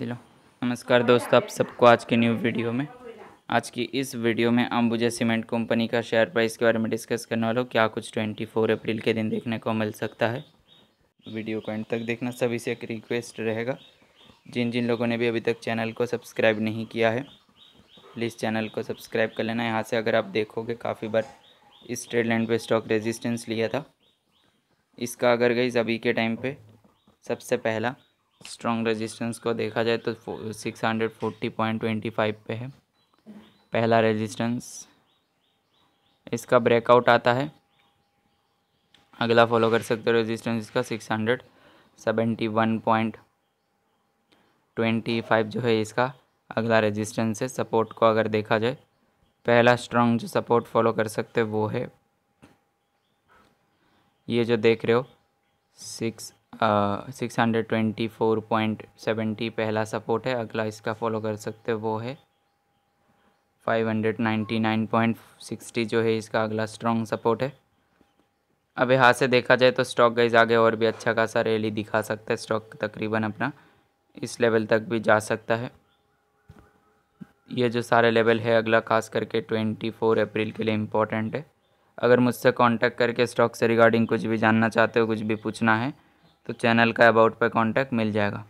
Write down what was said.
दिलो नमस्कार दोस्तों आप सबको आज के न्यू वीडियो में आज की इस वीडियो में अंबुजा सीमेंट कंपनी का शेयर प्राइस के बारे में डिस्कस करने वाला हूँ क्या कुछ 24 अप्रैल के दिन देखने को मिल सकता है वीडियो को एंड तक देखना सभी से एक रिक्वेस्ट रहेगा जिन जिन लोगों ने भी अभी तक चैनल को सब्सक्राइब नहीं किया है प्लीज़ चैनल को सब्सक्राइब कर लेना यहाँ से अगर आप देखोगे काफ़ी बार इस ट्रेड लाइन पर स्टॉक रेजिस्टेंस लिया था इसका अगर गई अभी के टाइम पर सबसे पहला स्ट्रॉन्ग रेजिस्टेंस को देखा जाए तो six hundred forty point twenty five पे है पहला रेजिस्टेंस इसका ब्रेकआउट आता है अगला फॉलो कर सकते हो रेजिस्टेंस इसका six hundred seventy one point twenty five जो है इसका अगला रेजिस्टेंस है सपोर्ट को अगर देखा जाए पहला स्ट्रॉन्ग जो सपोर्ट फॉलो कर सकते हो वो है ये जो देख रहे हो six six hundred twenty four point seventy पहला सपोर्ट है अगला इसका फॉलो कर सकते हो वो है five hundred ninety nine point sixty जो है इसका अगला स्ट्रॉन्ग सपोर्ट है अब यहाँ से देखा जाए तो स्टॉक गाइज आगे और भी अच्छा खासा रैली दिखा सकता है स्टॉक तकरीबन अपना इस लेवल तक भी जा सकता है ये जो सारे लेवल है अगला खास करके ट्वेंटी फोर अप्रैल के लिए इम्पोर्टेंट है अगर मुझसे कांटेक्ट करके स्टॉक से रिगार्डिंग कुछ भी जानना चाहते हो कुछ भी पूछना है तो चैनल का अबाउट पर कांटेक्ट मिल जाएगा